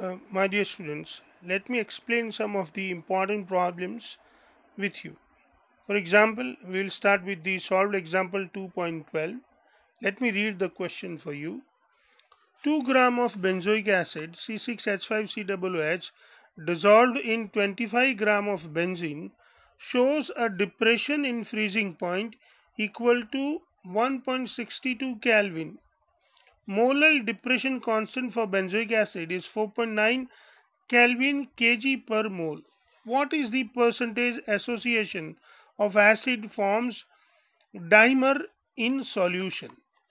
Uh, my dear students, let me explain some of the important problems with you. For example, we will start with the solved example 2.12. Let me read the question for you. 2 gram of benzoic acid C6H5COOH dissolved in 25 gram of benzene shows a depression in freezing point equal to 1.62 Kelvin Molar depression constant for benzoic acid is 4.9 Kelvin kg per mole. What is the percentage association of acid forms dimer in solution?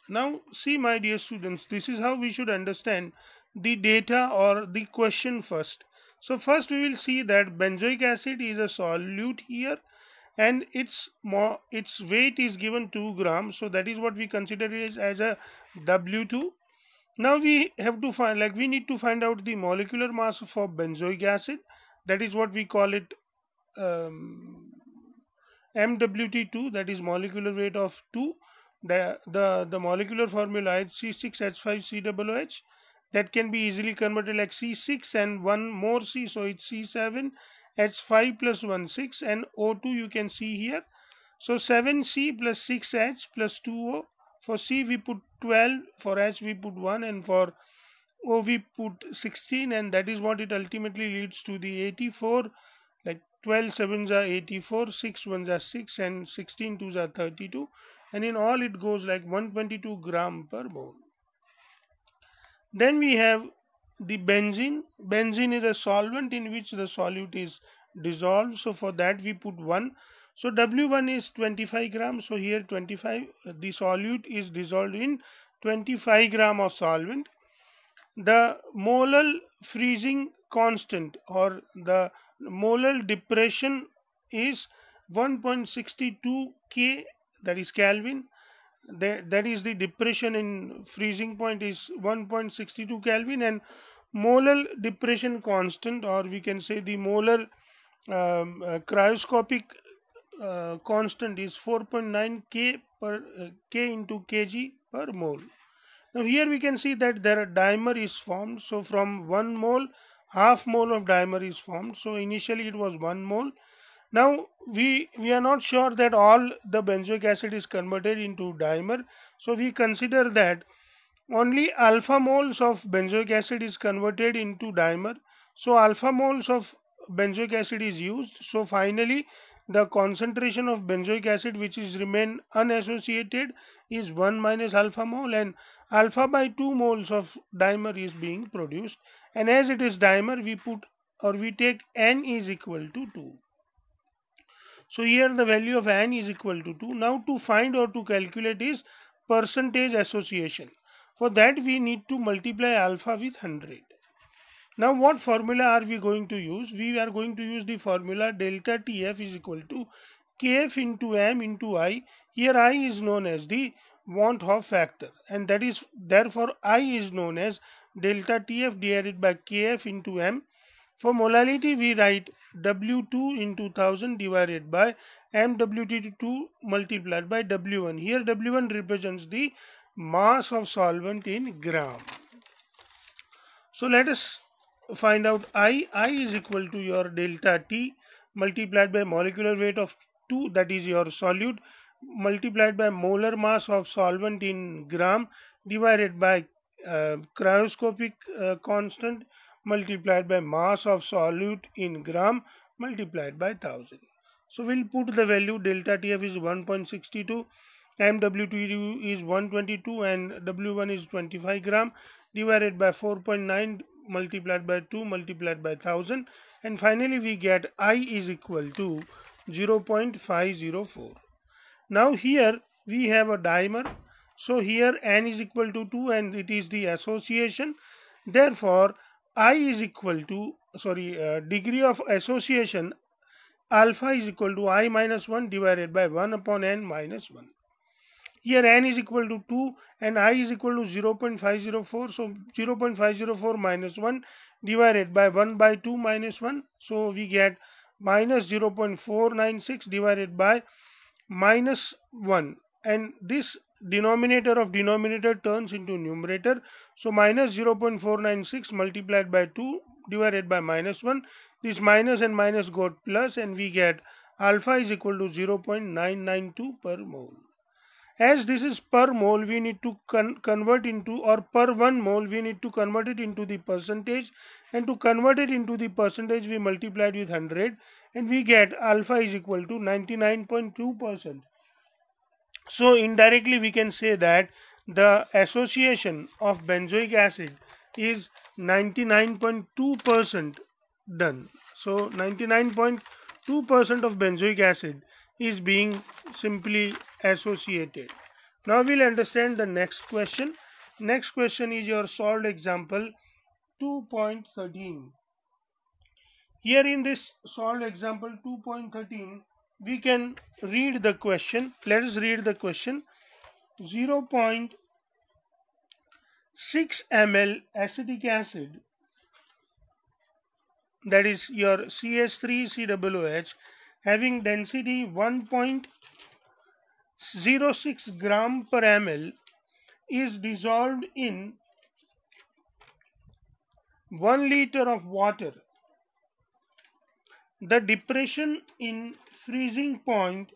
Now see my dear students, this is how we should understand the data or the question first. So first we will see that benzoic acid is a solute here and its more its weight is given 2 grams so that is what we consider it as a w2 now we have to find like we need to find out the molecular mass for benzoic acid that is what we call it um, mwt2 that is molecular weight of 2 the the the molecular formula is c 6 h 5 coh that can be easily converted like c6 and one more c so it's c7 H5 plus 1 6 and O2 you can see here. So 7C plus 6H plus 2O. For C we put 12, for H we put 1 and for O we put 16 and that is what it ultimately leads to the 84 like 12 7s are 84, 6 1s are 6 and 16 2s are 32 and in all it goes like 122 gram per mole. Then we have the benzene benzene is a solvent in which the solute is dissolved so for that we put 1 so w1 is 25 gram so here 25 the solute is dissolved in 25 gram of solvent the molar freezing constant or the molar depression is 1.62 K that is Kelvin that, that is the depression in freezing point is 1.62 Kelvin and molar depression constant or we can say the molar um, uh, cryoscopic uh, constant is 4.9 k per uh, k into kg per mole now here we can see that there a dimer is formed so from 1 mole half mole of dimer is formed so initially it was 1 mole now we we are not sure that all the benzoic acid is converted into dimer so we consider that only alpha moles of benzoic acid is converted into dimer. So alpha moles of benzoic acid is used. So finally the concentration of benzoic acid which is remain unassociated is 1 minus alpha mole and alpha by 2 moles of dimer is being produced and as it is dimer we put or we take n is equal to 2. So here the value of n is equal to 2. Now to find or to calculate is percentage association. For that we need to multiply alpha with 100. Now what formula are we going to use? We are going to use the formula delta Tf is equal to Kf into M into I. Here I is known as the want Hoff factor and that is therefore I is known as delta Tf divided by Kf into M. For molality we write W2 into 1000 divided by MWT2 multiplied by W1. Here W1 represents the mass of solvent in gram. So let us find out I. I is equal to your delta T multiplied by molecular weight of 2 that is your solute multiplied by molar mass of solvent in gram divided by uh, cryoscopic uh, constant multiplied by mass of solute in gram multiplied by 1000. So we'll put the value delta TF is 1.62 MW2 is 122 and W1 is 25 gram divided by 4.9 multiplied by 2 multiplied by 1000 and finally we get I is equal to 0.504. Now here we have a dimer so here N is equal to 2 and it is the association therefore I is equal to sorry uh, degree of association alpha is equal to I minus 1 divided by 1 upon N minus 1. Here n is equal to 2 and i is equal to 0 0.504. So 0 0.504 minus 1 divided by 1 by 2 minus 1. So we get minus 0 0.496 divided by minus 1. And this denominator of denominator turns into numerator. So minus 0 0.496 multiplied by 2 divided by minus 1. This minus and minus got plus and we get alpha is equal to 0.992 per mole as this is per mole we need to con convert into or per 1 mole we need to convert it into the percentage and to convert it into the percentage we multiplied with 100 and we get alpha is equal to 99.2 percent. So indirectly we can say that the association of benzoic acid is 99.2 percent done. So 99.2 percent of benzoic acid is being simply associated. Now we'll understand the next question. Next question is your solved example 2.13. Here in this solved example 2.13 we can read the question. Let us read the question. 0 0.6 ml acetic acid that is your CH3COOH having density 1.06 gram per ml is dissolved in 1 liter of water. The depression in freezing point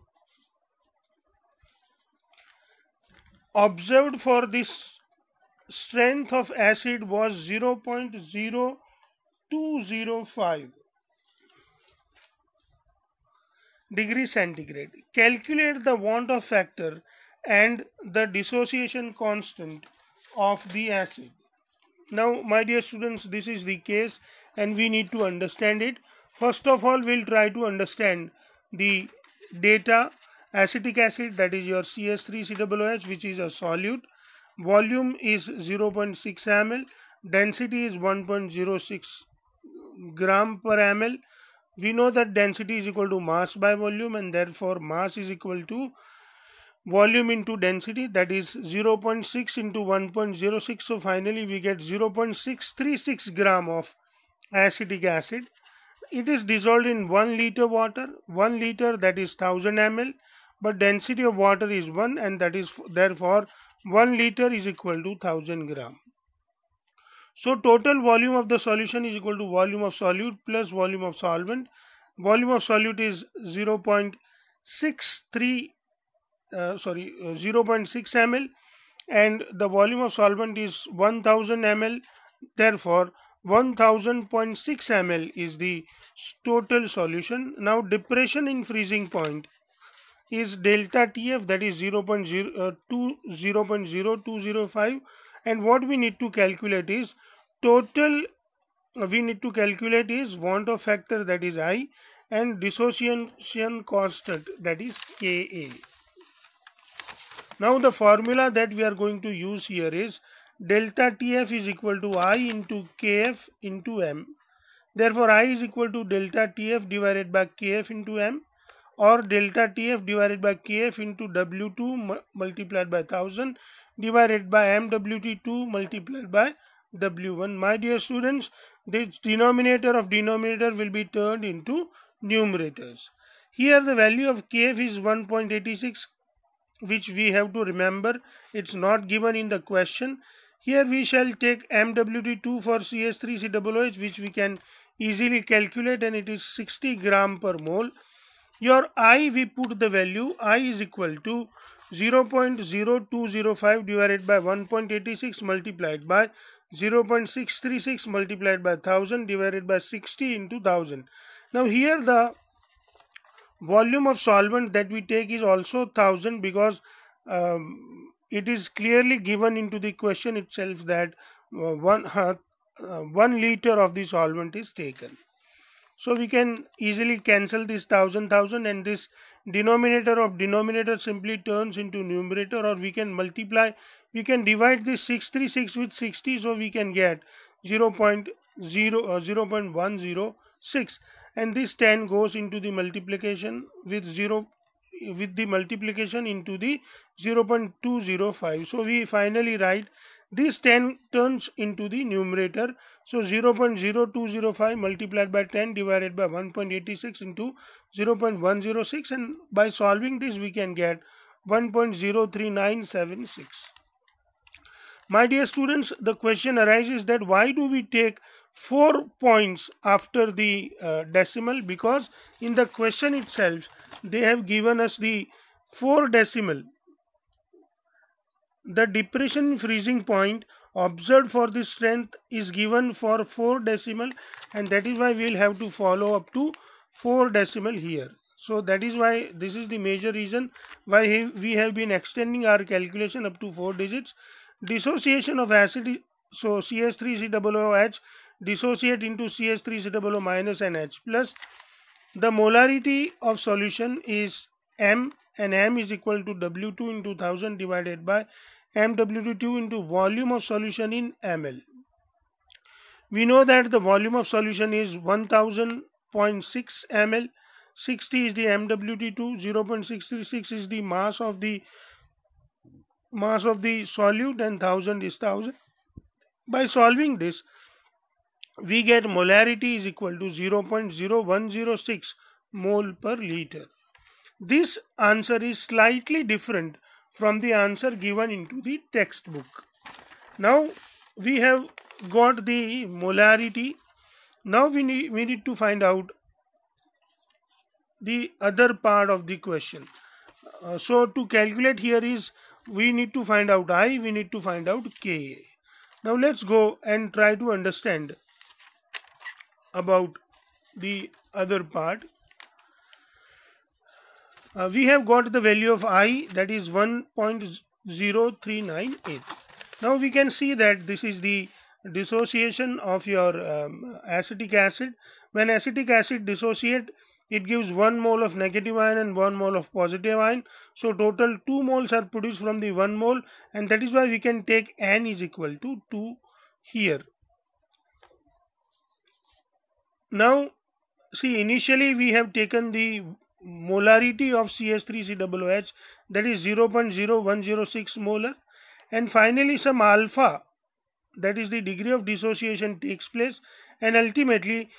observed for this strength of acid was 0.0205 degree centigrade. Calculate the want of factor and the dissociation constant of the acid. Now, my dear students, this is the case and we need to understand it. First of all, we'll try to understand the data acetic acid that is your ch 3 COH, which is a solute. Volume is 0.6 ml. Density is 1.06 gram per ml we know that density is equal to mass by volume and therefore mass is equal to volume into density that is 0.6 into 1.06 so finally we get 0.636 gram of acetic acid it is dissolved in 1 liter water 1 liter that is 1000 ml but density of water is 1 and that is therefore 1 liter is equal to 1000 gram so total volume of the solution is equal to volume of solute plus volume of solvent. Volume of solute is 0 0.63 uh, sorry uh, 0.6 ml and the volume of solvent is 1000 ml. Therefore 1000.6 ml is the total solution. Now depression in freezing point is delta TF that is 0.0 uh, 0.0205 and what we need to calculate is total we need to calculate is want of factor that is I and dissociation constant that is Ka. Now the formula that we are going to use here is delta Tf is equal to I into Kf into M. Therefore I is equal to delta Tf divided by Kf into M or delta Tf divided by Kf into W2 multiplied by 1000 divided by MWT2 multiplied by W1. My dear students, this denominator of denominator will be turned into numerators. Here the value of KF is 1.86 which we have to remember. It's not given in the question. Here we shall take MWT2 for CS3COOH which we can easily calculate and it is 60 gram per mole. Your I we put the value I is equal to 0.0205 divided by 1.86 multiplied by 0.636 multiplied by 1000 divided by 60 into 1000. Now here the volume of solvent that we take is also 1000 because um, it is clearly given into the question itself that uh, one, uh, uh, 1 liter of the solvent is taken. So we can easily cancel this thousand thousand and this denominator of denominator simply turns into numerator or we can multiply we can divide this 636 with 60 so we can get 0, .0, uh, 0 0.106 and this 10 goes into the multiplication with 0 with the multiplication into the 0.205 so we finally write this 10 turns into the numerator so 0.0205 multiplied by 10 divided by 1.86 into 0.106 and by solving this we can get 1.03976 my dear students the question arises that why do we take 4 points after the uh, decimal because in the question itself they have given us the 4 decimal. The depression freezing point observed for the strength is given for 4 decimal and that is why we will have to follow up to 4 decimal here. So that is why this is the major reason why we have been extending our calculation up to 4 digits. Dissociation of acid so CH3COOH dissociate into CH3COO minus and H plus. The molarity of solution is M and M is equal to W2 into 1000 divided by MW2 into volume of solution in ml. We know that the volume of solution is 1000.6 ml. 60 is the MWT2, 0.636 is the mass of the mass of the solute and 1000 is 1000. By solving this, we get molarity is equal to 0.0106 mole per liter. This answer is slightly different from the answer given into the textbook. Now we have got the molarity. Now we need, we need to find out the other part of the question. Uh, so to calculate here is we need to find out I, we need to find out K. Now let's go and try to understand about the other part. Uh, we have got the value of i that is 1.0398. Now we can see that this is the dissociation of your um, acetic acid. When acetic acid dissociate, it gives 1 mole of negative ion and 1 mole of positive ion. So total 2 moles are produced from the 1 mole and that is why we can take N is equal to 2 here. Now, see initially we have taken the molarity of CH3COOH that is 0.0106 molar and finally some alpha that is the degree of dissociation takes place and ultimately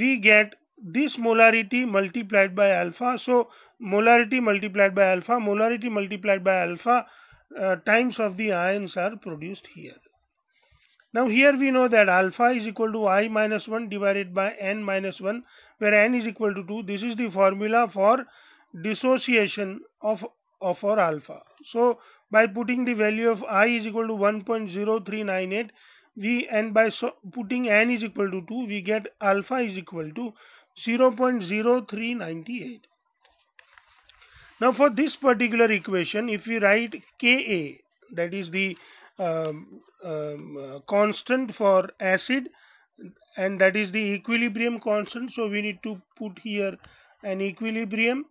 we get this molarity multiplied by alpha so molarity multiplied by alpha molarity multiplied by alpha uh, times of the ions are produced here now here we know that alpha is equal to i minus 1 divided by n minus 1 where n is equal to 2. This is the formula for dissociation of, of our alpha. So by putting the value of i is equal to 1.0398 we and by so putting n is equal to 2 we get alpha is equal to 0.0398. Now for this particular equation if we write Ka that is the um, um, uh, constant for acid and that is the equilibrium constant so we need to put here an equilibrium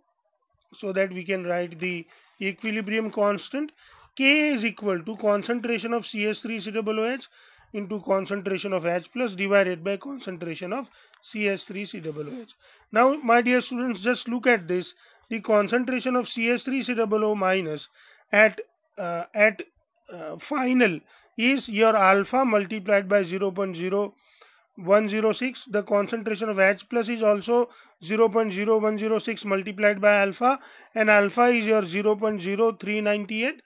so that we can write the equilibrium constant K is equal to concentration of CH3COOH into concentration of H plus divided by concentration of CH3COOH. Now my dear students just look at this the concentration of CH3COO minus at uh, at uh, final is your alpha multiplied by 0 0.0106 the concentration of H plus is also 0 0.0106 multiplied by alpha and alpha is your 0 0.0398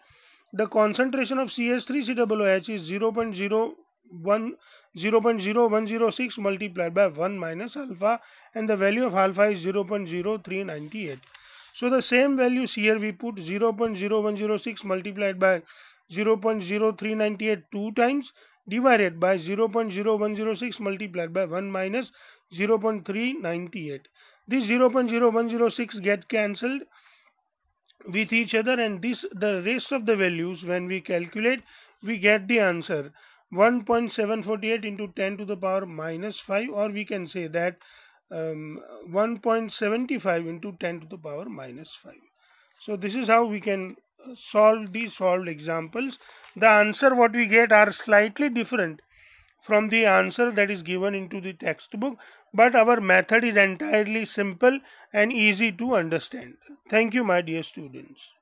the concentration of CH3COOH is 0 0.01 0 0.0106 multiplied by 1 minus alpha and the value of alpha is 0 0.0398 so the same values here we put 0 0.0106 multiplied by 0.0398 2 times divided by 0.0106 multiplied by 1 minus 0.398. This 0.0106 get cancelled with each other and this the rest of the values when we calculate we get the answer 1.748 into 10 to the power minus 5 or we can say that um, 1.75 into 10 to the power minus 5. So this is how we can Solve these solved examples the answer what we get are slightly different from the answer that is given into the textbook but our method is entirely simple and easy to understand thank you my dear students